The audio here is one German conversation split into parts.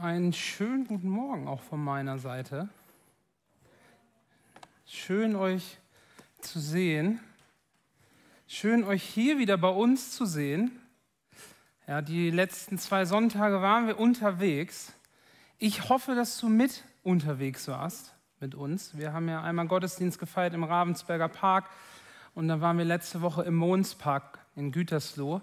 Einen schönen guten Morgen auch von meiner Seite. Schön euch zu sehen. Schön euch hier wieder bei uns zu sehen. Ja, die letzten zwei Sonntage waren wir unterwegs. Ich hoffe, dass du mit unterwegs warst mit uns. Wir haben ja einmal Gottesdienst gefeiert im Ravensberger Park und dann waren wir letzte Woche im Mondspark in Gütersloh,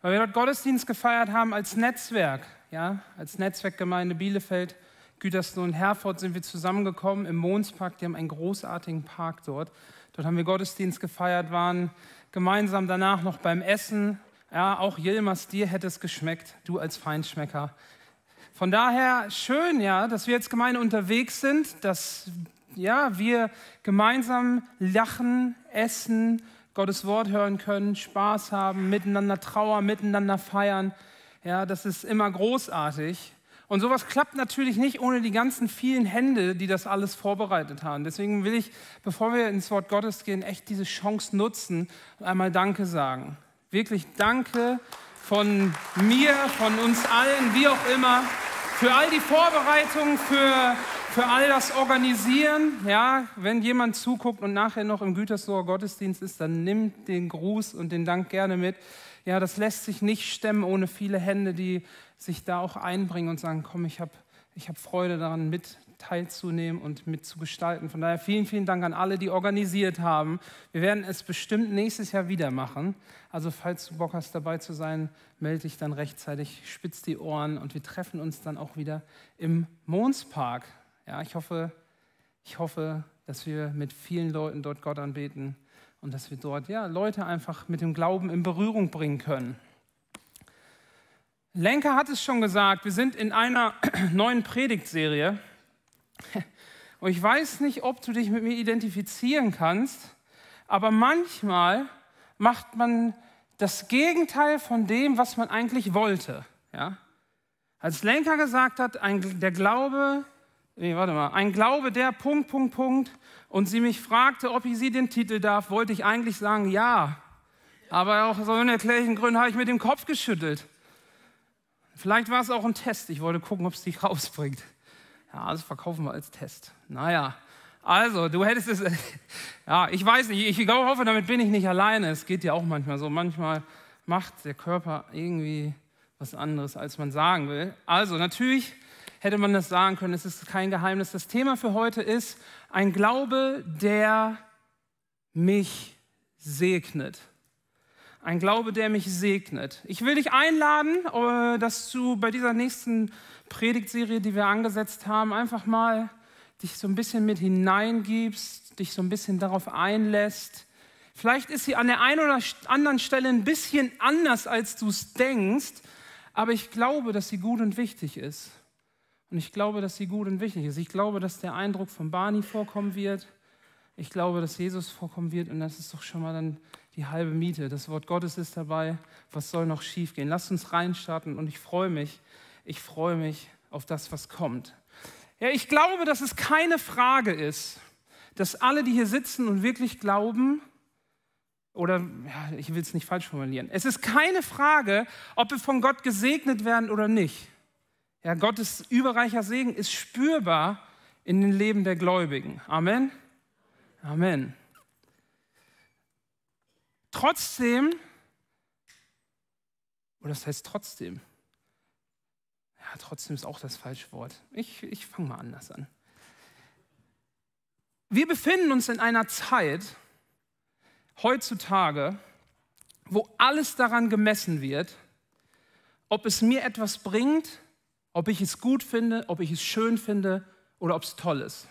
weil wir dort Gottesdienst gefeiert haben als Netzwerk ja, als Netzwerkgemeinde Bielefeld, Gütersloh und Herford sind wir zusammengekommen im Mondspark. Die haben einen großartigen Park dort. Dort haben wir Gottesdienst gefeiert, waren gemeinsam danach noch beim Essen. Ja, auch Jilmas, dir hätte es geschmeckt, du als Feinschmecker. Von daher schön, ja, dass wir jetzt Gemeinde unterwegs sind, dass ja, wir gemeinsam lachen, essen, Gottes Wort hören können, Spaß haben, miteinander trauern, miteinander feiern. Ja, das ist immer großartig. Und sowas klappt natürlich nicht ohne die ganzen vielen Hände, die das alles vorbereitet haben. Deswegen will ich, bevor wir ins Wort Gottes gehen, echt diese Chance nutzen und einmal Danke sagen. Wirklich Danke von mir, von uns allen, wie auch immer, für all die Vorbereitungen, für für all das Organisieren. Ja, wenn jemand zuguckt und nachher noch im Gütersloher Gottesdienst ist, dann nimmt den Gruß und den Dank gerne mit. Ja, das lässt sich nicht stemmen ohne viele Hände, die sich da auch einbringen und sagen, komm, ich habe ich hab Freude daran, mit teilzunehmen und mitzugestalten. Von daher vielen, vielen Dank an alle, die organisiert haben. Wir werden es bestimmt nächstes Jahr wieder machen. Also falls du Bock hast, dabei zu sein, melde dich dann rechtzeitig, spitz die Ohren und wir treffen uns dann auch wieder im Mondspark. Ja, ich hoffe, ich hoffe, dass wir mit vielen Leuten dort Gott anbeten und dass wir dort ja, Leute einfach mit dem Glauben in Berührung bringen können. Lenker hat es schon gesagt, wir sind in einer neuen Predigtserie. Und ich weiß nicht, ob du dich mit mir identifizieren kannst, aber manchmal macht man das Gegenteil von dem, was man eigentlich wollte. Ja? Als Lenker gesagt hat, ein, der Glaube nee, warte mal, ein Glaube, der Punkt, Punkt, Punkt, und sie mich fragte, ob ich sie den Titel darf, wollte ich eigentlich sagen, ja. Aber auch aus so unerklärlichen Gründen habe ich mit dem Kopf geschüttelt. Vielleicht war es auch ein Test. Ich wollte gucken, ob es dich rausbringt. Ja, das verkaufen wir als Test. Naja, also, du hättest es. ja, ich weiß nicht. Ich glaube, hoffe, damit bin ich nicht alleine. Es geht ja auch manchmal so. Manchmal macht der Körper irgendwie was anderes, als man sagen will. Also, natürlich hätte man das sagen können. Es ist kein Geheimnis. Das Thema für heute ist ein Glaube, der mich segnet. Ein Glaube, der mich segnet. Ich will dich einladen, äh, dass du bei dieser nächsten Predigtserie, die wir angesetzt haben, einfach mal dich so ein bisschen mit hineingibst, dich so ein bisschen darauf einlässt. Vielleicht ist sie an der einen oder anderen Stelle ein bisschen anders, als du es denkst, aber ich glaube, dass sie gut und wichtig ist. Und ich glaube, dass sie gut und wichtig ist. Ich glaube, dass der Eindruck von Barney vorkommen wird. Ich glaube, dass Jesus vorkommen wird. Und das ist doch schon mal dann die halbe Miete. Das Wort Gottes ist dabei. Was soll noch schiefgehen? Lasst uns reinstarten. Und ich freue mich. Ich freue mich auf das, was kommt. Ja, ich glaube, dass es keine Frage ist, dass alle, die hier sitzen und wirklich glauben, oder ja, ich will es nicht falsch formulieren, es ist keine Frage, ob wir von Gott gesegnet werden oder nicht. Ja, Gottes überreicher Segen ist spürbar in den Leben der Gläubigen. Amen. Amen. Trotzdem, oder das heißt trotzdem, ja, trotzdem ist auch das falsche Wort. Ich, ich fange mal anders an. Wir befinden uns in einer Zeit heutzutage, wo alles daran gemessen wird, ob es mir etwas bringt ob ich es gut finde, ob ich es schön finde oder ob es toll ist.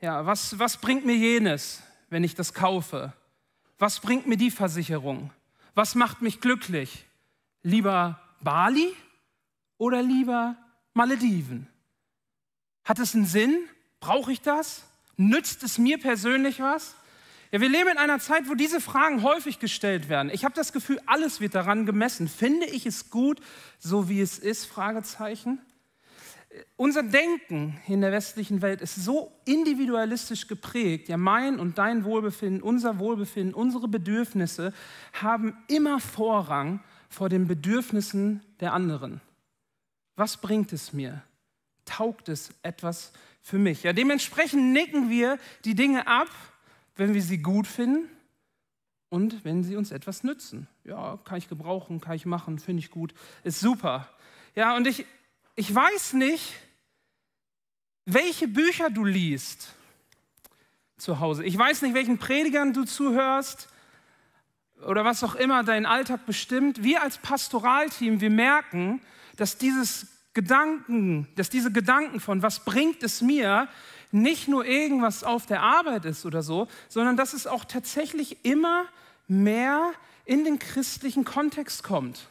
Ja, was, was bringt mir jenes, wenn ich das kaufe? Was bringt mir die Versicherung? Was macht mich glücklich? Lieber Bali oder lieber Malediven? Hat es einen Sinn? Brauche ich das? Nützt es mir persönlich was? Ja, wir leben in einer Zeit, wo diese Fragen häufig gestellt werden. Ich habe das Gefühl, alles wird daran gemessen. Finde ich es gut, so wie es ist? Fragezeichen. Unser Denken in der westlichen Welt ist so individualistisch geprägt. Ja, mein und dein Wohlbefinden, unser Wohlbefinden, unsere Bedürfnisse haben immer Vorrang vor den Bedürfnissen der anderen. Was bringt es mir? Taugt es etwas für mich? Ja, dementsprechend nicken wir die Dinge ab, wenn wir sie gut finden und wenn sie uns etwas nützen. Ja, kann ich gebrauchen, kann ich machen, finde ich gut, ist super. Ja, und ich, ich weiß nicht, welche Bücher du liest zu Hause. Ich weiß nicht, welchen Predigern du zuhörst oder was auch immer deinen Alltag bestimmt. Wir als Pastoralteam, wir merken, dass dieses Gedanken, dass diese Gedanken von was bringt es mir, nicht nur irgendwas auf der Arbeit ist oder so, sondern dass es auch tatsächlich immer mehr in den christlichen Kontext kommt.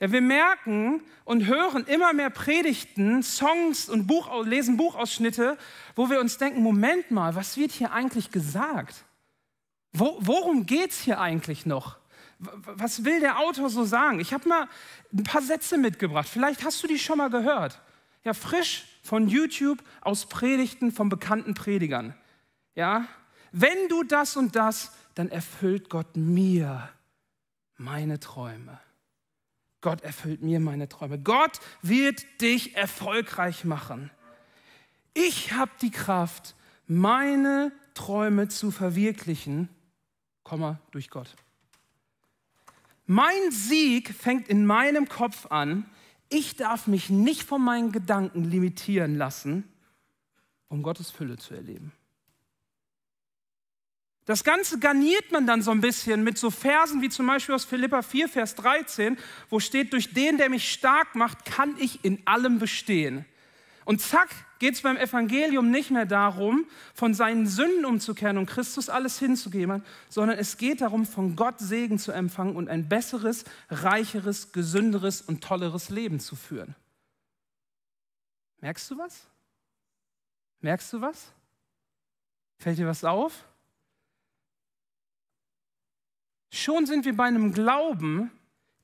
Ja, wir merken und hören immer mehr Predigten, Songs und Buch, lesen Buchausschnitte, wo wir uns denken, Moment mal, was wird hier eigentlich gesagt? Wo, worum geht es hier eigentlich noch? Was will der Autor so sagen? Ich habe mal ein paar Sätze mitgebracht. Vielleicht hast du die schon mal gehört. Ja, frisch von YouTube, aus Predigten von bekannten Predigern. Ja, wenn du das und das, dann erfüllt Gott mir meine Träume. Gott erfüllt mir meine Träume. Gott wird dich erfolgreich machen. Ich habe die Kraft, meine Träume zu verwirklichen, Komma, durch Gott. Mein Sieg fängt in meinem Kopf an ich darf mich nicht von meinen Gedanken limitieren lassen, um Gottes Fülle zu erleben. Das Ganze garniert man dann so ein bisschen mit so Versen wie zum Beispiel aus Philippa 4, Vers 13, wo steht, durch den, der mich stark macht, kann ich in allem bestehen. Und zack, geht es beim Evangelium nicht mehr darum, von seinen Sünden umzukehren und Christus alles hinzugeben, sondern es geht darum, von Gott Segen zu empfangen und ein besseres, reicheres, gesünderes und tolleres Leben zu führen. Merkst du was? Merkst du was? Fällt dir was auf? Schon sind wir bei einem Glauben,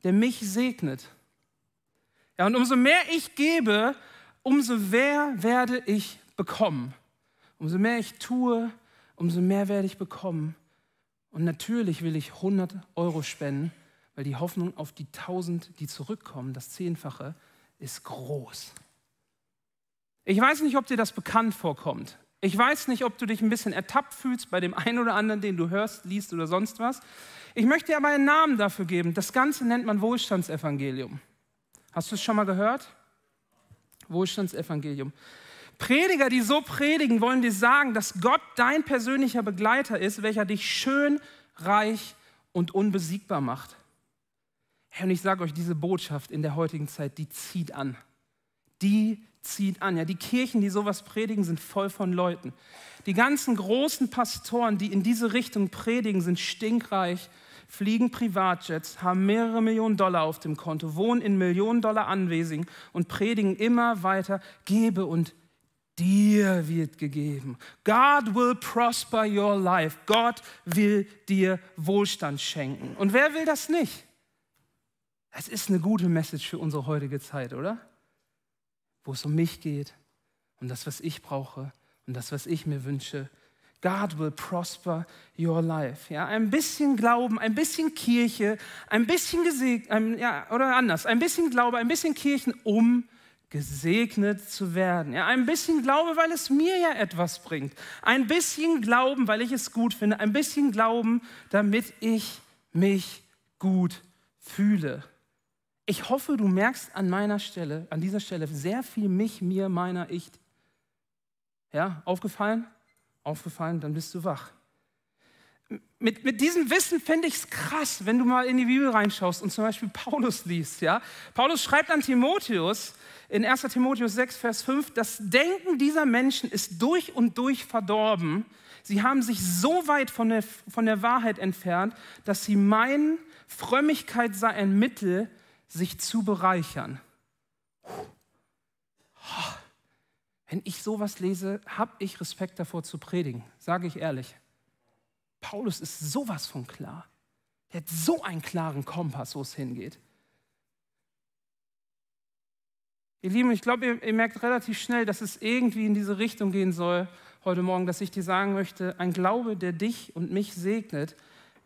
der mich segnet. Ja, und umso mehr ich gebe, umso mehr werde ich bekommen. Umso mehr ich tue, umso mehr werde ich bekommen. Und natürlich will ich 100 Euro spenden, weil die Hoffnung auf die 1000, die zurückkommen, das Zehnfache, ist groß. Ich weiß nicht, ob dir das bekannt vorkommt. Ich weiß nicht, ob du dich ein bisschen ertappt fühlst bei dem einen oder anderen, den du hörst, liest oder sonst was. Ich möchte dir aber einen Namen dafür geben. Das Ganze nennt man Wohlstandsevangelium. Hast du es schon mal gehört? Wohlstandsevangelium. Prediger, die so predigen, wollen dir sagen, dass Gott dein persönlicher Begleiter ist, welcher dich schön, reich und unbesiegbar macht. Herr, und ich sage euch, diese Botschaft in der heutigen Zeit, die zieht an. Die zieht an. Ja, die Kirchen, die sowas predigen, sind voll von Leuten. Die ganzen großen Pastoren, die in diese Richtung predigen, sind stinkreich fliegen Privatjets, haben mehrere Millionen Dollar auf dem Konto, wohnen in Millionen Dollar Anwesen und predigen immer weiter, gebe und dir wird gegeben. God will prosper your life. Gott will dir Wohlstand schenken. Und wer will das nicht? Es ist eine gute Message für unsere heutige Zeit, oder? Wo es um mich geht, um das, was ich brauche, um das, was ich mir wünsche God will prosper your life. Ja, ein bisschen Glauben, ein bisschen Kirche, ein bisschen gesegnet, ein, ja, oder anders, ein bisschen Glaube, ein bisschen Kirchen, um gesegnet zu werden. Ja, ein bisschen Glaube, weil es mir ja etwas bringt. Ein bisschen Glauben, weil ich es gut finde. Ein bisschen Glauben, damit ich mich gut fühle. Ich hoffe, du merkst an meiner Stelle, an dieser Stelle sehr viel mich, mir, meiner, ich. Ja, aufgefallen? aufgefallen, dann bist du wach. Mit, mit diesem Wissen fände ich es krass, wenn du mal in die Bibel reinschaust und zum Beispiel Paulus liest. Ja? Paulus schreibt an Timotheus in 1 Timotheus 6, Vers 5, das Denken dieser Menschen ist durch und durch verdorben. Sie haben sich so weit von der, von der Wahrheit entfernt, dass sie meinen, Frömmigkeit sei ein Mittel, sich zu bereichern. Puh. Wenn ich sowas lese, habe ich Respekt davor zu predigen, sage ich ehrlich. Paulus ist sowas von klar. Er hat so einen klaren Kompass, wo es hingeht. Ihr Lieben, ich glaube, ihr, ihr, merkt relativ schnell, dass es irgendwie in diese Richtung gehen soll heute Morgen, dass ich dir sagen möchte, ein Glaube, der dich und mich segnet,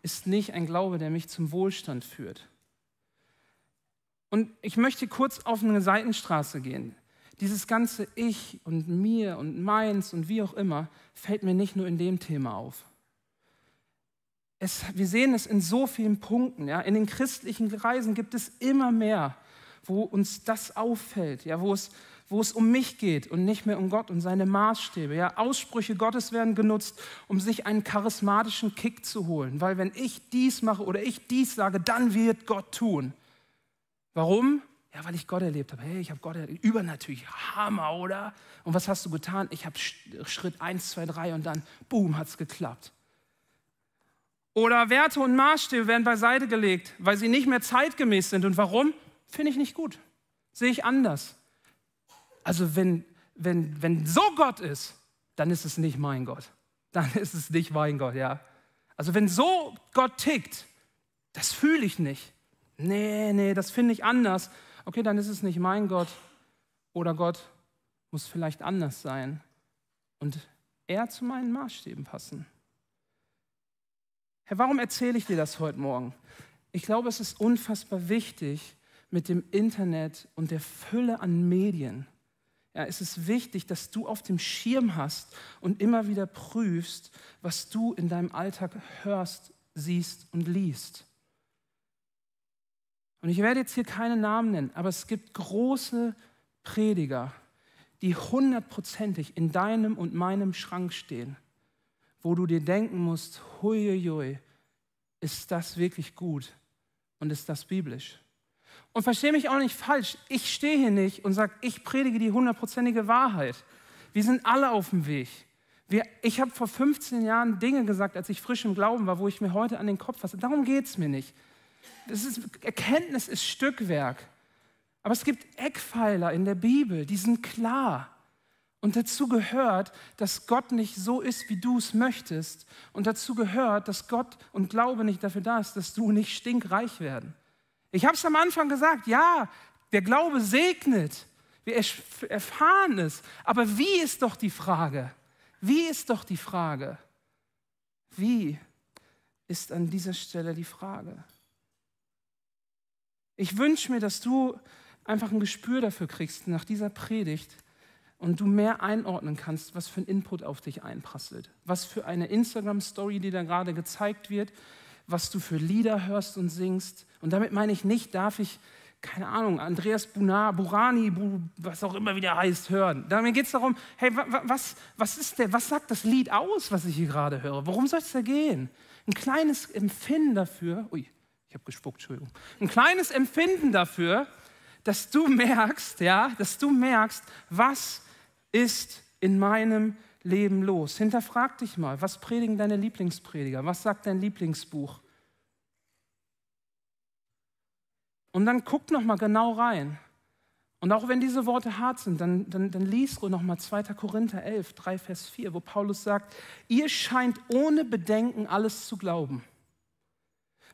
ist nicht ein Glaube, der mich zum Wohlstand führt. Und ich möchte kurz auf eine Seitenstraße gehen dieses ganze Ich und mir und meins und wie auch immer, fällt mir nicht nur in dem Thema auf. Es, wir sehen es in so vielen Punkten. Ja? In den christlichen Kreisen gibt es immer mehr, wo uns das auffällt, ja? wo, es, wo es um mich geht und nicht mehr um Gott und seine Maßstäbe. Ja? Aussprüche Gottes werden genutzt, um sich einen charismatischen Kick zu holen, weil wenn ich dies mache oder ich dies sage, dann wird Gott tun. Warum? Ja, weil ich Gott erlebt habe. Hey, ich habe Gott erlebt. Übernatürlich. Hammer, oder? Und was hast du getan? Ich habe Schritt 1, 2, 3 und dann, boom, hat es geklappt. Oder Werte und Maßstäbe werden beiseite gelegt, weil sie nicht mehr zeitgemäß sind. Und warum? Finde ich nicht gut. Sehe ich anders. Also wenn, wenn, wenn so Gott ist, dann ist es nicht mein Gott. Dann ist es nicht mein Gott, ja. Also wenn so Gott tickt, das fühle ich nicht. Nee, nee, das finde ich anders okay, dann ist es nicht mein Gott oder Gott muss vielleicht anders sein und eher zu meinen Maßstäben passen. Herr, warum erzähle ich dir das heute Morgen? Ich glaube, es ist unfassbar wichtig mit dem Internet und der Fülle an Medien. Ja, es ist wichtig, dass du auf dem Schirm hast und immer wieder prüfst, was du in deinem Alltag hörst, siehst und liest. Und ich werde jetzt hier keine Namen nennen, aber es gibt große Prediger, die hundertprozentig in deinem und meinem Schrank stehen, wo du dir denken musst, huiuiui, ist das wirklich gut und ist das biblisch? Und verstehe mich auch nicht falsch, ich stehe hier nicht und sage, ich predige die hundertprozentige Wahrheit. Wir sind alle auf dem Weg. Wir, ich habe vor 15 Jahren Dinge gesagt, als ich frisch im Glauben war, wo ich mir heute an den Kopf fasse. Darum geht es mir nicht. Ist, Erkenntnis ist Stückwerk. Aber es gibt Eckpfeiler in der Bibel, die sind klar. Und dazu gehört, dass Gott nicht so ist, wie du es möchtest. Und dazu gehört, dass Gott und Glaube nicht dafür da ist, dass du nicht stinkreich werden. Ich habe es am Anfang gesagt, ja, der Glaube segnet. Wir erfahren es. Aber wie ist doch die Frage? Wie ist doch die Frage? Wie ist an dieser Stelle die Frage? Ich wünsche mir, dass du einfach ein Gespür dafür kriegst nach dieser Predigt und du mehr einordnen kannst, was für ein Input auf dich einprasselt, was für eine Instagram-Story, die da gerade gezeigt wird, was du für Lieder hörst und singst. Und damit meine ich nicht, darf ich, keine Ahnung, Andreas Bunar, Burani, was auch immer wieder heißt, hören. Damit geht es darum, hey, was, was ist der, was sagt das Lied aus, was ich hier gerade höre? Worum soll es da gehen? Ein kleines Empfinden dafür, ui, ich habe gespuckt, Entschuldigung. Ein kleines Empfinden dafür, dass du merkst, ja, dass du merkst, was ist in meinem Leben los. Hinterfrag dich mal, was predigen deine Lieblingsprediger? Was sagt dein Lieblingsbuch? Und dann guck noch mal genau rein. Und auch wenn diese Worte hart sind, dann, dann, dann lies noch mal 2. Korinther 11, 3, Vers 4, wo Paulus sagt, ihr scheint ohne Bedenken alles zu glauben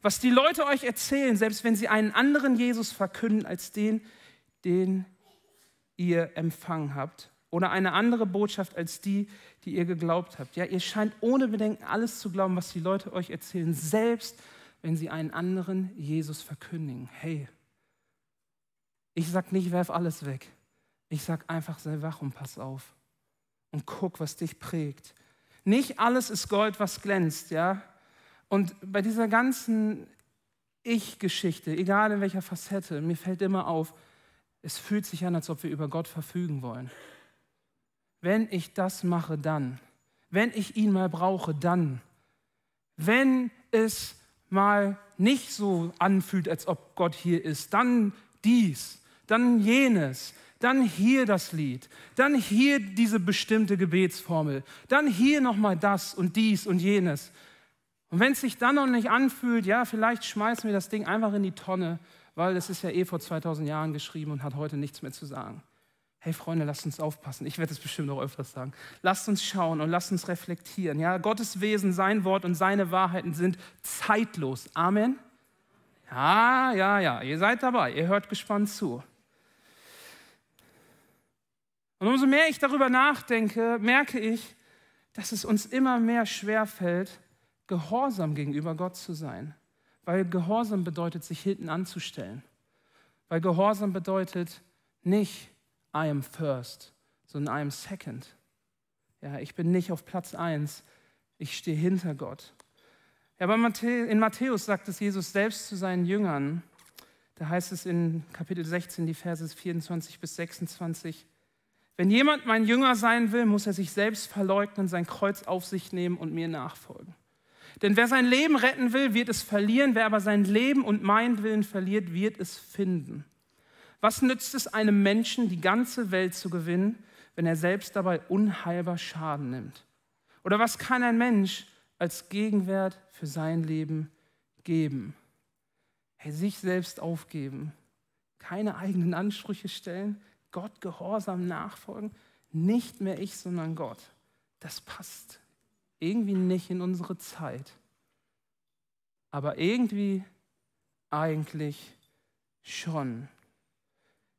was die Leute euch erzählen, selbst wenn sie einen anderen Jesus verkünden als den, den ihr empfangen habt, oder eine andere Botschaft als die, die ihr geglaubt habt. Ja, ihr scheint ohne Bedenken alles zu glauben, was die Leute euch erzählen, selbst wenn sie einen anderen Jesus verkündigen. Hey, ich sag nicht, werf alles weg. Ich sag einfach, sei wach und pass auf und guck, was dich prägt. Nicht alles ist Gold, was glänzt, ja? Und bei dieser ganzen Ich-Geschichte, egal in welcher Facette, mir fällt immer auf, es fühlt sich an, als ob wir über Gott verfügen wollen. Wenn ich das mache, dann. Wenn ich ihn mal brauche, dann. Wenn es mal nicht so anfühlt, als ob Gott hier ist, dann dies, dann jenes, dann hier das Lied, dann hier diese bestimmte Gebetsformel, dann hier nochmal das und dies und jenes. Und wenn es sich dann noch nicht anfühlt, ja, vielleicht schmeißen wir das Ding einfach in die Tonne, weil es ist ja eh vor 2000 Jahren geschrieben und hat heute nichts mehr zu sagen. Hey Freunde, lasst uns aufpassen. Ich werde es bestimmt auch öfters sagen. Lasst uns schauen und lasst uns reflektieren. Ja, Gottes Wesen, sein Wort und seine Wahrheiten sind zeitlos. Amen. Ja, ja, ja. Ihr seid dabei. Ihr hört gespannt zu. Und umso mehr ich darüber nachdenke, merke ich, dass es uns immer mehr schwerfällt, gehorsam gegenüber Gott zu sein. Weil Gehorsam bedeutet, sich hinten anzustellen. Weil Gehorsam bedeutet nicht, I am first, sondern I am second. Ja, ich bin nicht auf Platz eins, ich stehe hinter Gott. Ja, aber in Matthäus sagt es Jesus selbst zu seinen Jüngern. Da heißt es in Kapitel 16, die Verses 24 bis 26. Wenn jemand mein Jünger sein will, muss er sich selbst verleugnen, sein Kreuz auf sich nehmen und mir nachfolgen. Denn wer sein Leben retten will, wird es verlieren. Wer aber sein Leben und meinen Willen verliert, wird es finden. Was nützt es einem Menschen, die ganze Welt zu gewinnen, wenn er selbst dabei unheilbar Schaden nimmt? Oder was kann ein Mensch als Gegenwert für sein Leben geben? Hey, sich selbst aufgeben, keine eigenen Ansprüche stellen, Gott gehorsam nachfolgen, nicht mehr ich, sondern Gott. Das passt irgendwie nicht in unsere Zeit, aber irgendwie eigentlich schon.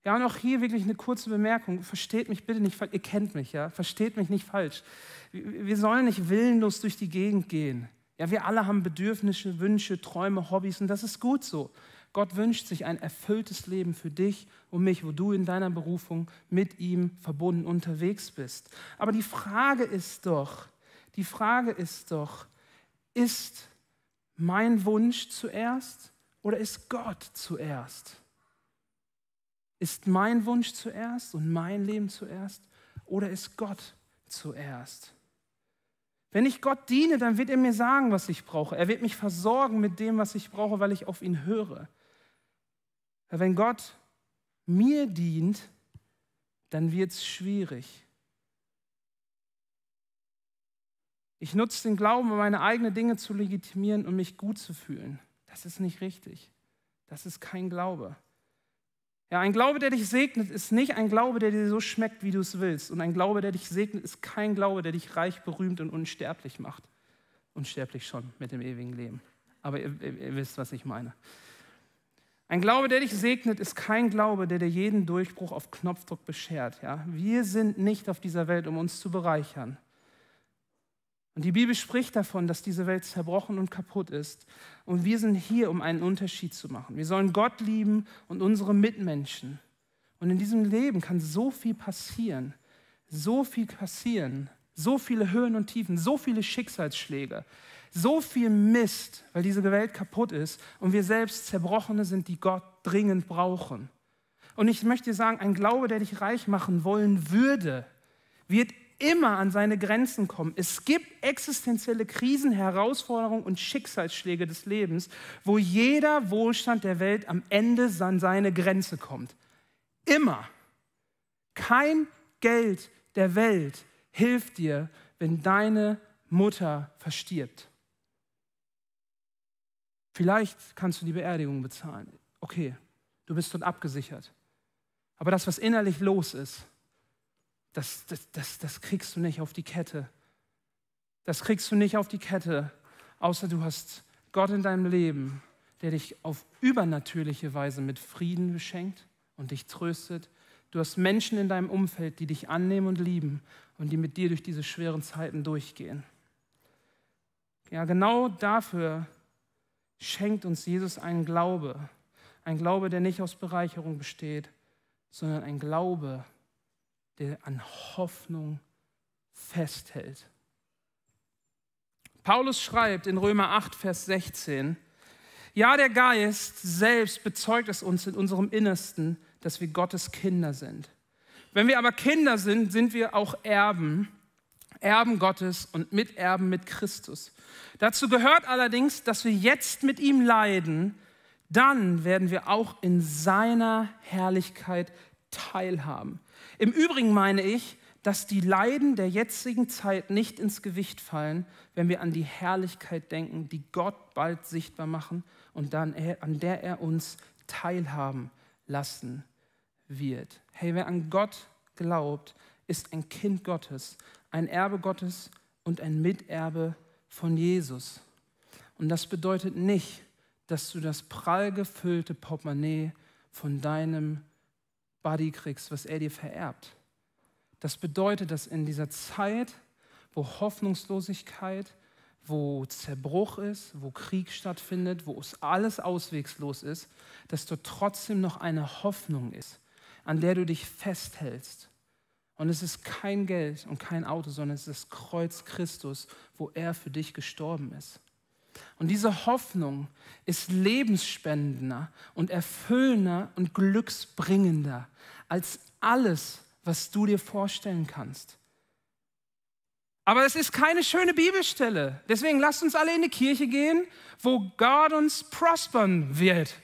Ja, und auch hier wirklich eine kurze Bemerkung. Versteht mich bitte nicht, falsch. ihr kennt mich, ja? Versteht mich nicht falsch. Wir sollen nicht willenlos durch die Gegend gehen. Ja, wir alle haben Bedürfnisse, Wünsche, Träume, Hobbys und das ist gut so. Gott wünscht sich ein erfülltes Leben für dich und mich, wo du in deiner Berufung mit ihm verbunden unterwegs bist. Aber die Frage ist doch, die Frage ist doch, ist mein Wunsch zuerst oder ist Gott zuerst? Ist mein Wunsch zuerst und mein Leben zuerst oder ist Gott zuerst? Wenn ich Gott diene, dann wird er mir sagen, was ich brauche. Er wird mich versorgen mit dem, was ich brauche, weil ich auf ihn höre. Wenn Gott mir dient, dann wird es schwierig. Ich nutze den Glauben, um meine eigenen Dinge zu legitimieren und um mich gut zu fühlen. Das ist nicht richtig. Das ist kein Glaube. Ja, ein Glaube, der dich segnet, ist nicht ein Glaube, der dir so schmeckt, wie du es willst. Und ein Glaube, der dich segnet, ist kein Glaube, der dich reich, berühmt und unsterblich macht. Unsterblich schon mit dem ewigen Leben. Aber ihr, ihr, ihr wisst, was ich meine. Ein Glaube, der dich segnet, ist kein Glaube, der dir jeden Durchbruch auf Knopfdruck beschert. Ja? Wir sind nicht auf dieser Welt, um uns zu bereichern. Und die Bibel spricht davon, dass diese Welt zerbrochen und kaputt ist. Und wir sind hier, um einen Unterschied zu machen. Wir sollen Gott lieben und unsere Mitmenschen. Und in diesem Leben kann so viel passieren, so viel passieren, so viele Höhen und Tiefen, so viele Schicksalsschläge, so viel Mist, weil diese Welt kaputt ist und wir selbst Zerbrochene sind, die Gott dringend brauchen. Und ich möchte dir sagen, ein Glaube, der dich reich machen wollen würde, wird immer an seine Grenzen kommen. Es gibt existenzielle Krisen, Herausforderungen und Schicksalsschläge des Lebens, wo jeder Wohlstand der Welt am Ende an seine Grenze kommt. Immer. Kein Geld der Welt hilft dir, wenn deine Mutter verstirbt. Vielleicht kannst du die Beerdigung bezahlen. Okay, du bist dort abgesichert. Aber das, was innerlich los ist, das, das, das, das kriegst du nicht auf die Kette. Das kriegst du nicht auf die Kette, außer du hast Gott in deinem Leben, der dich auf übernatürliche Weise mit Frieden beschenkt und dich tröstet. Du hast Menschen in deinem Umfeld, die dich annehmen und lieben und die mit dir durch diese schweren Zeiten durchgehen. Ja, genau dafür schenkt uns Jesus einen Glaube. Ein Glaube, der nicht aus Bereicherung besteht, sondern ein Glaube, der an Hoffnung festhält. Paulus schreibt in Römer 8, Vers 16, ja, der Geist selbst bezeugt es uns in unserem Innersten, dass wir Gottes Kinder sind. Wenn wir aber Kinder sind, sind wir auch Erben, Erben Gottes und Miterben mit Christus. Dazu gehört allerdings, dass wir jetzt mit ihm leiden, dann werden wir auch in seiner Herrlichkeit teilhaben. Im Übrigen meine ich, dass die Leiden der jetzigen Zeit nicht ins Gewicht fallen, wenn wir an die Herrlichkeit denken, die Gott bald sichtbar machen und dann, an der er uns teilhaben lassen wird. Hey, wer an Gott glaubt, ist ein Kind Gottes, ein Erbe Gottes und ein Miterbe von Jesus. Und das bedeutet nicht, dass du das prall gefüllte Portemonnaie von deinem Buddy kriegst, was er dir vererbt. Das bedeutet, dass in dieser Zeit, wo Hoffnungslosigkeit, wo Zerbruch ist, wo Krieg stattfindet, wo es alles auswegslos ist, dass dort trotzdem noch eine Hoffnung ist, an der du dich festhältst. Und es ist kein Geld und kein Auto, sondern es ist das Kreuz Christus, wo er für dich gestorben ist. Und diese Hoffnung ist lebensspendender und erfüllender und glücksbringender als alles, was du dir vorstellen kannst. Aber es ist keine schöne Bibelstelle. Deswegen lasst uns alle in die Kirche gehen, wo Gott uns prospern wird.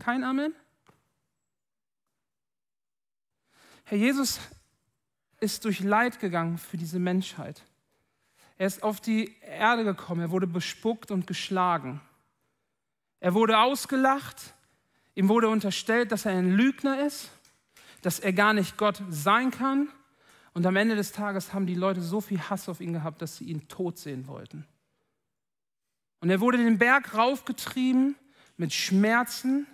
Kein Amen? Herr Jesus ist durch Leid gegangen für diese Menschheit. Er ist auf die Erde gekommen, er wurde bespuckt und geschlagen. Er wurde ausgelacht, ihm wurde unterstellt, dass er ein Lügner ist, dass er gar nicht Gott sein kann. Und am Ende des Tages haben die Leute so viel Hass auf ihn gehabt, dass sie ihn tot sehen wollten. Und er wurde den Berg raufgetrieben mit Schmerzen,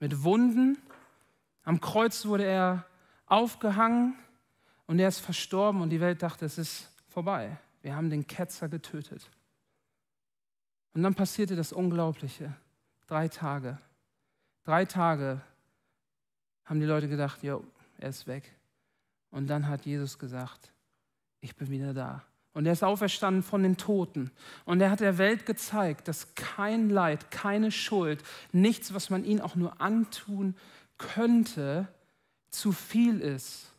mit Wunden. Am Kreuz wurde er aufgehangen und er ist verstorben und die Welt dachte, es ist vorbei. Wir haben den Ketzer getötet. Und dann passierte das Unglaubliche. Drei Tage. Drei Tage haben die Leute gedacht, jo, er ist weg. Und dann hat Jesus gesagt, ich bin wieder da. Und er ist auferstanden von den Toten. Und er hat der Welt gezeigt, dass kein Leid, keine Schuld, nichts, was man ihnen auch nur antun könnte, zu viel ist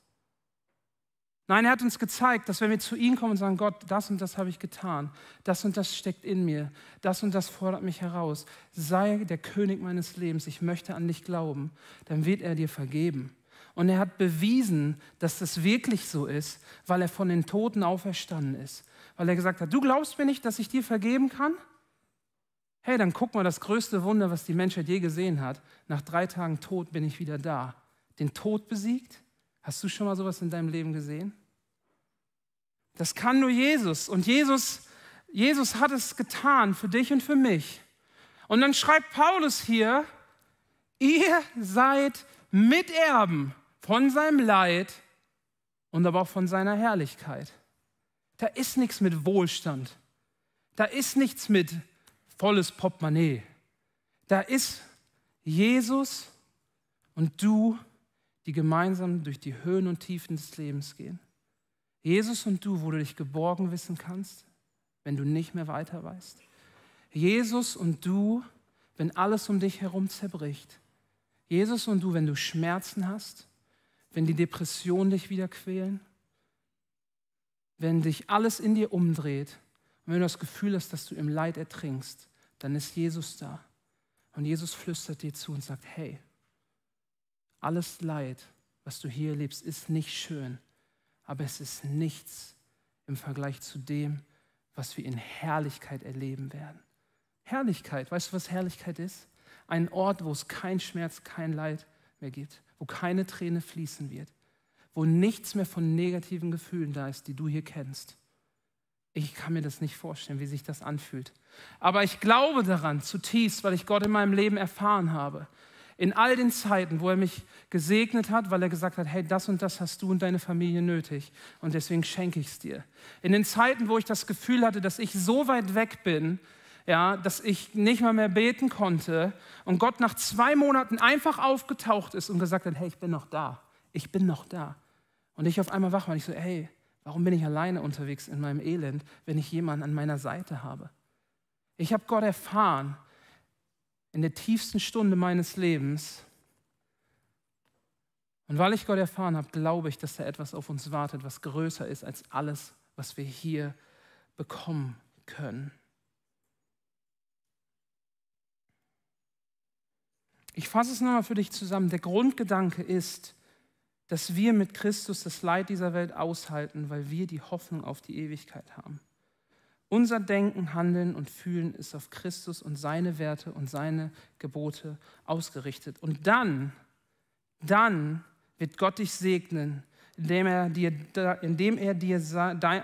Nein, er hat uns gezeigt, dass wenn wir zu ihm kommen und sagen, Gott, das und das habe ich getan, das und das steckt in mir, das und das fordert mich heraus, sei der König meines Lebens, ich möchte an dich glauben, dann wird er dir vergeben. Und er hat bewiesen, dass das wirklich so ist, weil er von den Toten auferstanden ist. Weil er gesagt hat, du glaubst mir nicht, dass ich dir vergeben kann? Hey, dann guck mal, das größte Wunder, was die Menschheit je gesehen hat. Nach drei Tagen Tod bin ich wieder da. Den Tod besiegt? Hast du schon mal sowas in deinem Leben gesehen? Das kann nur Jesus. Und Jesus, Jesus hat es getan für dich und für mich. Und dann schreibt Paulus hier, ihr seid Miterben von seinem Leid und aber auch von seiner Herrlichkeit. Da ist nichts mit Wohlstand. Da ist nichts mit volles Portemonnaie. Da ist Jesus und du, die gemeinsam durch die Höhen und Tiefen des Lebens gehen. Jesus und du, wo du dich geborgen wissen kannst, wenn du nicht mehr weiter weißt. Jesus und du, wenn alles um dich herum zerbricht. Jesus und du, wenn du Schmerzen hast, wenn die Depressionen dich wieder quälen, wenn dich alles in dir umdreht und wenn du das Gefühl hast, dass du im Leid ertrinkst, dann ist Jesus da. Und Jesus flüstert dir zu und sagt, hey, alles Leid, was du hier erlebst, ist nicht schön, aber es ist nichts im Vergleich zu dem, was wir in Herrlichkeit erleben werden. Herrlichkeit, weißt du, was Herrlichkeit ist? Ein Ort, wo es kein Schmerz, kein Leid mehr gibt, wo keine Träne fließen wird, wo nichts mehr von negativen Gefühlen da ist, die du hier kennst. Ich kann mir das nicht vorstellen, wie sich das anfühlt. Aber ich glaube daran zutiefst, weil ich Gott in meinem Leben erfahren habe in all den Zeiten, wo er mich gesegnet hat, weil er gesagt hat, hey, das und das hast du und deine Familie nötig und deswegen schenke ich es dir. In den Zeiten, wo ich das Gefühl hatte, dass ich so weit weg bin, ja, dass ich nicht mal mehr beten konnte und Gott nach zwei Monaten einfach aufgetaucht ist und gesagt hat, hey, ich bin noch da, ich bin noch da. Und ich auf einmal wach war und ich so, hey, warum bin ich alleine unterwegs in meinem Elend, wenn ich jemanden an meiner Seite habe? Ich habe Gott erfahren, in der tiefsten Stunde meines Lebens. Und weil ich Gott erfahren habe, glaube ich, dass da etwas auf uns wartet, was größer ist als alles, was wir hier bekommen können. Ich fasse es nochmal für dich zusammen. Der Grundgedanke ist, dass wir mit Christus das Leid dieser Welt aushalten, weil wir die Hoffnung auf die Ewigkeit haben. Unser Denken, Handeln und Fühlen ist auf Christus und seine Werte und seine Gebote ausgerichtet. Und dann, dann wird Gott dich segnen, indem er dir, indem er dir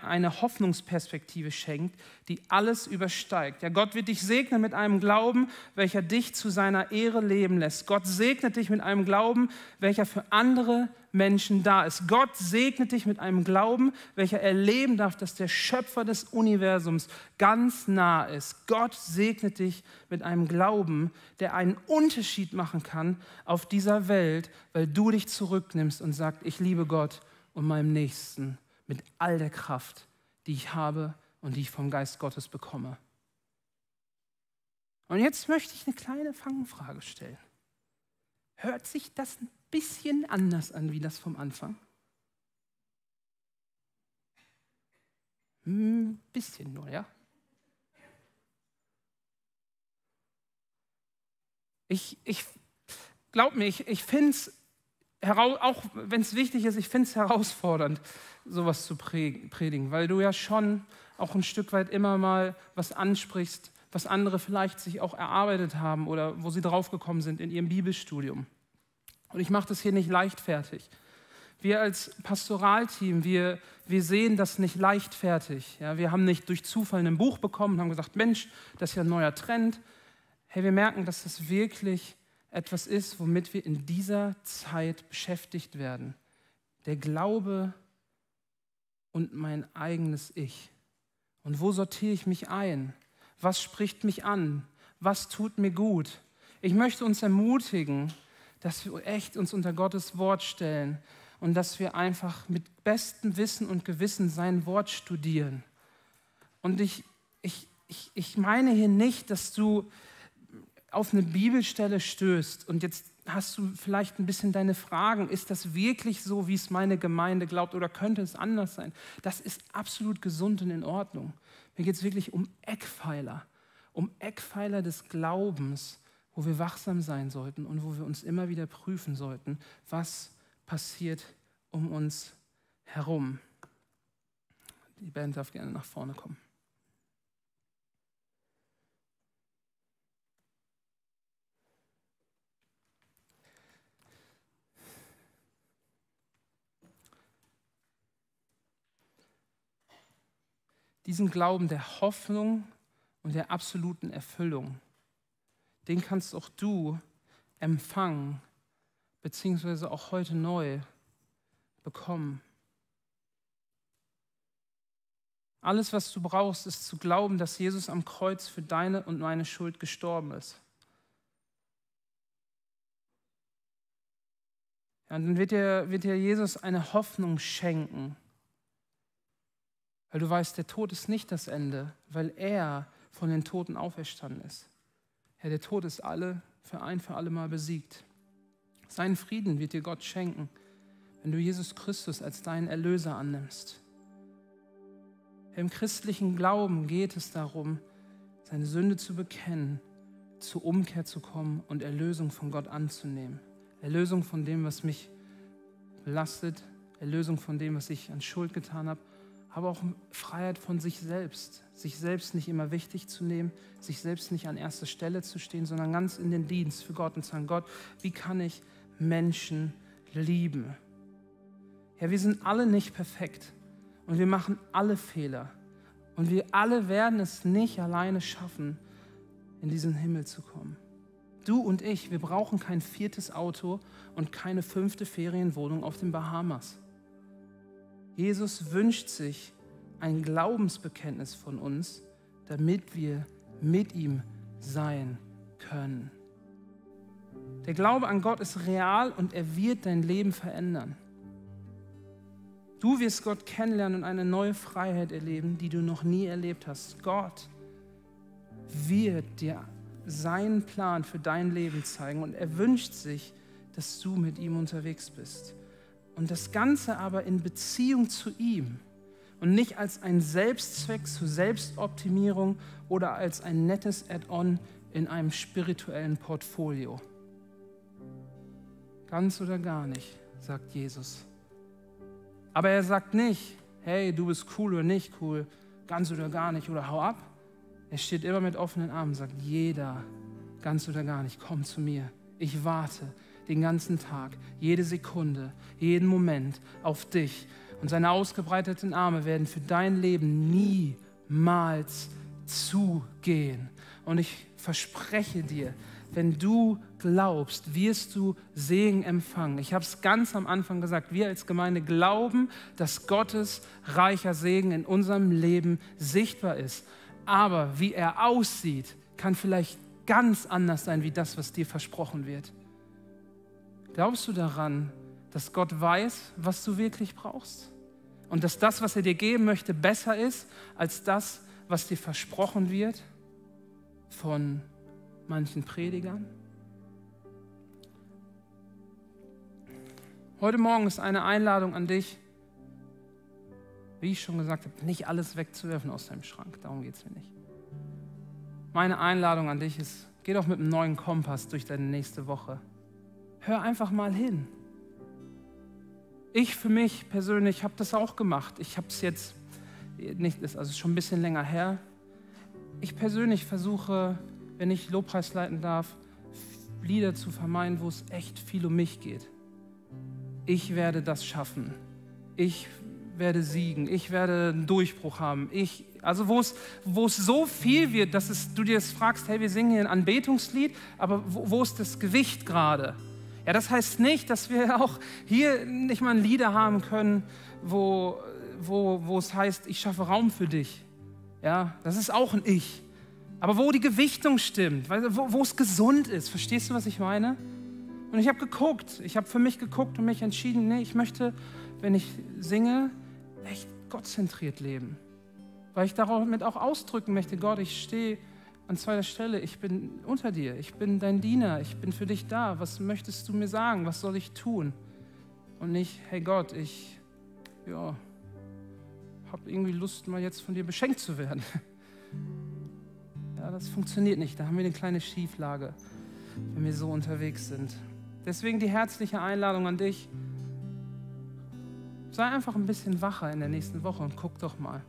eine Hoffnungsperspektive schenkt, die alles übersteigt. Ja, Gott wird dich segnen mit einem Glauben, welcher dich zu seiner Ehre leben lässt. Gott segnet dich mit einem Glauben, welcher für andere Menschen da ist. Gott segnet dich mit einem Glauben, welcher erleben darf, dass der Schöpfer des Universums ganz nah ist. Gott segnet dich mit einem Glauben, der einen Unterschied machen kann auf dieser Welt, weil du dich zurücknimmst und sagst, ich liebe Gott und meinem Nächsten mit all der Kraft, die ich habe und die ich vom Geist Gottes bekomme. Und jetzt möchte ich eine kleine Fangenfrage stellen. Hört sich das ein bisschen anders an wie das vom Anfang. Ein hm, bisschen nur, ja. Ich, ich glaub mir, ich, ich finde es, auch wenn es wichtig ist, ich finde es herausfordernd, sowas zu predigen, weil du ja schon auch ein Stück weit immer mal was ansprichst, was andere vielleicht sich auch erarbeitet haben oder wo sie draufgekommen sind in ihrem Bibelstudium. Und ich mache das hier nicht leichtfertig. Wir als Pastoralteam, wir, wir sehen das nicht leichtfertig. Ja, wir haben nicht durch Zufall ein Buch bekommen und haben gesagt, Mensch, das ist ja ein neuer Trend. Hey, wir merken, dass das wirklich etwas ist, womit wir in dieser Zeit beschäftigt werden. Der Glaube und mein eigenes Ich. Und wo sortiere ich mich ein? Was spricht mich an? Was tut mir gut? Ich möchte uns ermutigen, dass wir echt uns unter Gottes Wort stellen und dass wir einfach mit bestem Wissen und Gewissen sein Wort studieren. Und ich, ich, ich, ich meine hier nicht, dass du auf eine Bibelstelle stößt und jetzt hast du vielleicht ein bisschen deine Fragen. Ist das wirklich so, wie es meine Gemeinde glaubt oder könnte es anders sein? Das ist absolut gesund und in Ordnung. Mir geht es wirklich um Eckpfeiler, um Eckpfeiler des Glaubens wo wir wachsam sein sollten und wo wir uns immer wieder prüfen sollten, was passiert um uns herum. Die Band darf gerne nach vorne kommen. Diesen Glauben der Hoffnung und der absoluten Erfüllung den kannst auch du empfangen, beziehungsweise auch heute neu bekommen. Alles, was du brauchst, ist zu glauben, dass Jesus am Kreuz für deine und meine Schuld gestorben ist. Ja, und dann wird dir, wird dir Jesus eine Hoffnung schenken, weil du weißt, der Tod ist nicht das Ende, weil er von den Toten auferstanden ist. Herr, der Tod ist alle für ein für alle Mal besiegt. Seinen Frieden wird dir Gott schenken, wenn du Jesus Christus als deinen Erlöser annimmst. Im christlichen Glauben geht es darum, seine Sünde zu bekennen, zur Umkehr zu kommen und Erlösung von Gott anzunehmen. Erlösung von dem, was mich belastet, Erlösung von dem, was ich an Schuld getan habe aber auch Freiheit von sich selbst, sich selbst nicht immer wichtig zu nehmen, sich selbst nicht an erster Stelle zu stehen, sondern ganz in den Dienst für Gott und zu sagen, Gott, wie kann ich Menschen lieben? Ja, wir sind alle nicht perfekt und wir machen alle Fehler und wir alle werden es nicht alleine schaffen, in diesen Himmel zu kommen. Du und ich, wir brauchen kein viertes Auto und keine fünfte Ferienwohnung auf den Bahamas. Jesus wünscht sich ein Glaubensbekenntnis von uns, damit wir mit ihm sein können. Der Glaube an Gott ist real und er wird dein Leben verändern. Du wirst Gott kennenlernen und eine neue Freiheit erleben, die du noch nie erlebt hast. Gott wird dir seinen Plan für dein Leben zeigen und er wünscht sich, dass du mit ihm unterwegs bist. Und das Ganze aber in Beziehung zu ihm und nicht als ein Selbstzweck zur Selbstoptimierung oder als ein nettes Add-on in einem spirituellen Portfolio. Ganz oder gar nicht, sagt Jesus. Aber er sagt nicht, hey, du bist cool oder nicht cool, ganz oder gar nicht oder hau ab. Er steht immer mit offenen Armen, sagt, jeder, ganz oder gar nicht, komm zu mir. Ich warte, den ganzen Tag, jede Sekunde, jeden Moment auf dich. Und seine ausgebreiteten Arme werden für dein Leben niemals zugehen. Und ich verspreche dir, wenn du glaubst, wirst du Segen empfangen. Ich habe es ganz am Anfang gesagt, wir als Gemeinde glauben, dass Gottes reicher Segen in unserem Leben sichtbar ist. Aber wie er aussieht, kann vielleicht ganz anders sein wie das, was dir versprochen wird. Glaubst du daran, dass Gott weiß, was du wirklich brauchst? Und dass das, was er dir geben möchte, besser ist als das, was dir versprochen wird von manchen Predigern? Heute Morgen ist eine Einladung an dich, wie ich schon gesagt habe, nicht alles wegzuwerfen aus deinem Schrank. Darum geht es mir nicht. Meine Einladung an dich ist, geh doch mit einem neuen Kompass durch deine nächste Woche. Hör einfach mal hin. Ich für mich persönlich habe das auch gemacht. Ich habe es jetzt nicht, also schon ein bisschen länger her. Ich persönlich versuche, wenn ich Lobpreis leiten darf, Lieder zu vermeiden, wo es echt viel um mich geht. Ich werde das schaffen. Ich werde siegen. Ich werde einen Durchbruch haben. Ich, also wo es, wo es so viel wird, dass es, du dir das fragst, hey, wir singen hier ein Anbetungslied, aber wo, wo ist das Gewicht gerade? Ja, das heißt nicht, dass wir auch hier nicht mal ein Lieder haben können, wo, wo, wo es heißt, ich schaffe Raum für dich. Ja, das ist auch ein Ich. Aber wo die Gewichtung stimmt, wo, wo es gesund ist. Verstehst du, was ich meine? Und ich habe geguckt, ich habe für mich geguckt und mich entschieden, nee, ich möchte, wenn ich singe, echt gottzentriert leben. Weil ich damit auch ausdrücken möchte, Gott, ich stehe an zweiter Stelle, ich bin unter dir, ich bin dein Diener, ich bin für dich da. Was möchtest du mir sagen? Was soll ich tun? Und nicht, hey Gott, ich, ja, habe irgendwie Lust, mal jetzt von dir beschenkt zu werden. Ja, das funktioniert nicht. Da haben wir eine kleine Schieflage, wenn wir so unterwegs sind. Deswegen die herzliche Einladung an dich. Sei einfach ein bisschen wacher in der nächsten Woche und guck doch mal.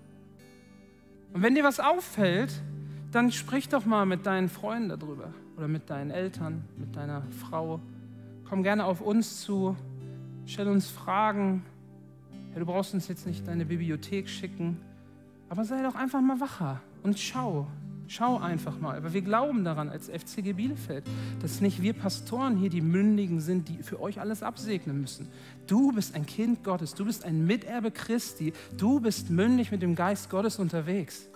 Und wenn dir was auffällt, dann sprich doch mal mit deinen Freunden darüber oder mit deinen Eltern, mit deiner Frau. Komm gerne auf uns zu, stell uns Fragen. Ja, du brauchst uns jetzt nicht deine Bibliothek schicken, aber sei doch einfach mal wacher und schau. Schau einfach mal. weil wir glauben daran als FCG Bielefeld, dass nicht wir Pastoren hier die Mündigen sind, die für euch alles absegnen müssen. Du bist ein Kind Gottes, du bist ein Miterbe Christi, du bist mündig mit dem Geist Gottes unterwegs.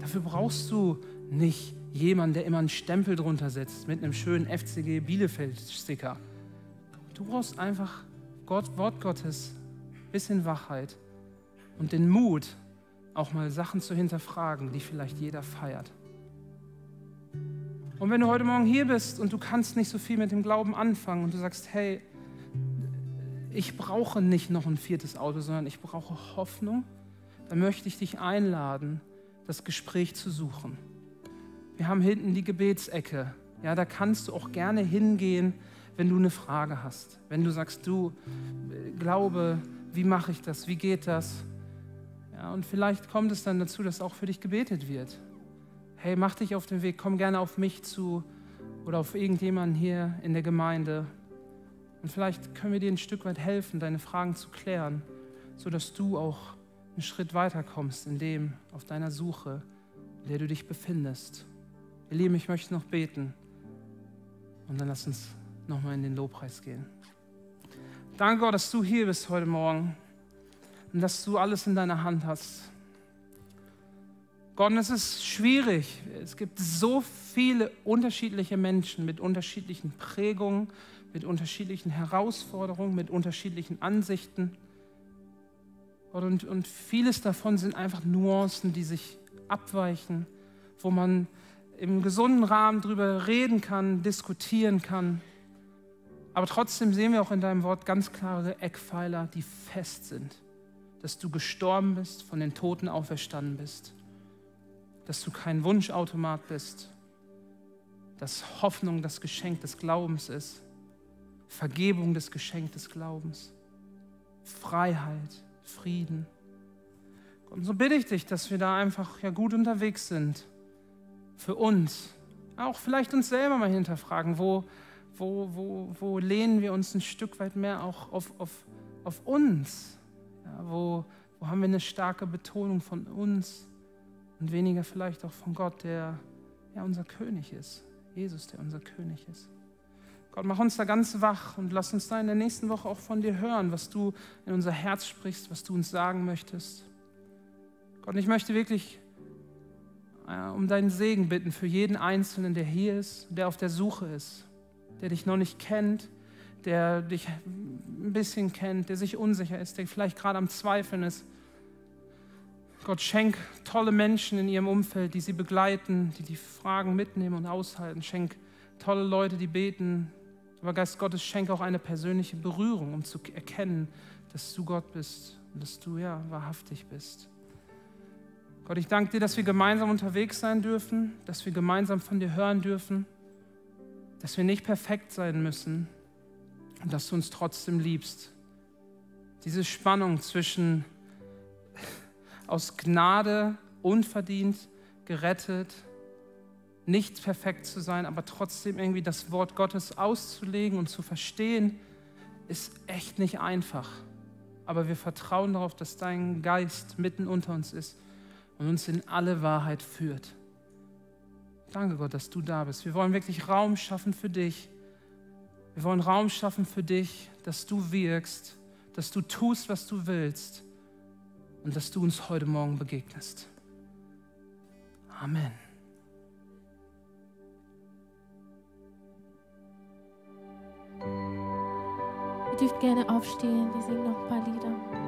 Dafür brauchst du nicht jemanden, der immer einen Stempel drunter setzt mit einem schönen FCG Bielefeld-Sticker. Du brauchst einfach Gott, Wort Gottes, bisschen Wachheit und den Mut, auch mal Sachen zu hinterfragen, die vielleicht jeder feiert. Und wenn du heute Morgen hier bist und du kannst nicht so viel mit dem Glauben anfangen und du sagst, hey, ich brauche nicht noch ein viertes Auto, sondern ich brauche Hoffnung, dann möchte ich dich einladen, das Gespräch zu suchen. Wir haben hinten die Gebetsecke. Ja, da kannst du auch gerne hingehen, wenn du eine Frage hast. Wenn du sagst, du glaube, wie mache ich das? Wie geht das? Ja, und vielleicht kommt es dann dazu, dass auch für dich gebetet wird. Hey, mach dich auf den Weg, komm gerne auf mich zu oder auf irgendjemanden hier in der Gemeinde. Und vielleicht können wir dir ein Stück weit helfen, deine Fragen zu klären, sodass du auch einen Schritt weiter kommst in dem, auf deiner Suche, in der du dich befindest. Ihr Lieben, ich möchte noch beten und dann lass uns nochmal in den Lobpreis gehen. Danke Gott, dass du hier bist heute Morgen und dass du alles in deiner Hand hast. Gott, es ist schwierig. Es gibt so viele unterschiedliche Menschen mit unterschiedlichen Prägungen, mit unterschiedlichen Herausforderungen, mit unterschiedlichen Ansichten. Und, und vieles davon sind einfach Nuancen, die sich abweichen, wo man im gesunden Rahmen drüber reden kann, diskutieren kann. Aber trotzdem sehen wir auch in deinem Wort ganz klare Eckpfeiler, die fest sind. Dass du gestorben bist, von den Toten auferstanden bist. Dass du kein Wunschautomat bist. Dass Hoffnung das Geschenk des Glaubens ist. Vergebung das Geschenk des Glaubens. Freiheit. Frieden. und so bitte ich dich, dass wir da einfach ja gut unterwegs sind. Für uns. Auch vielleicht uns selber mal hinterfragen, wo, wo, wo, wo lehnen wir uns ein Stück weit mehr auch auf, auf, auf uns? Ja, wo, wo haben wir eine starke Betonung von uns und weniger vielleicht auch von Gott, der ja unser König ist? Jesus, der unser König ist. Gott, mach uns da ganz wach und lass uns da in der nächsten Woche auch von dir hören, was du in unser Herz sprichst, was du uns sagen möchtest. Gott, ich möchte wirklich äh, um deinen Segen bitten für jeden Einzelnen, der hier ist, der auf der Suche ist, der dich noch nicht kennt, der dich ein bisschen kennt, der sich unsicher ist, der vielleicht gerade am Zweifeln ist. Gott schenk tolle Menschen in ihrem Umfeld, die sie begleiten, die die Fragen mitnehmen und aushalten. Schenk tolle Leute, die beten, aber Geist Gottes, schenke auch eine persönliche Berührung, um zu erkennen, dass du Gott bist und dass du ja wahrhaftig bist. Gott, ich danke dir, dass wir gemeinsam unterwegs sein dürfen, dass wir gemeinsam von dir hören dürfen, dass wir nicht perfekt sein müssen und dass du uns trotzdem liebst. Diese Spannung zwischen aus Gnade unverdient gerettet nicht perfekt zu sein, aber trotzdem irgendwie das Wort Gottes auszulegen und zu verstehen, ist echt nicht einfach. Aber wir vertrauen darauf, dass dein Geist mitten unter uns ist und uns in alle Wahrheit führt. Danke Gott, dass du da bist. Wir wollen wirklich Raum schaffen für dich. Wir wollen Raum schaffen für dich, dass du wirkst, dass du tust, was du willst und dass du uns heute Morgen begegnest. Amen. dürft gerne aufstehen. Wir singen noch ein paar Lieder.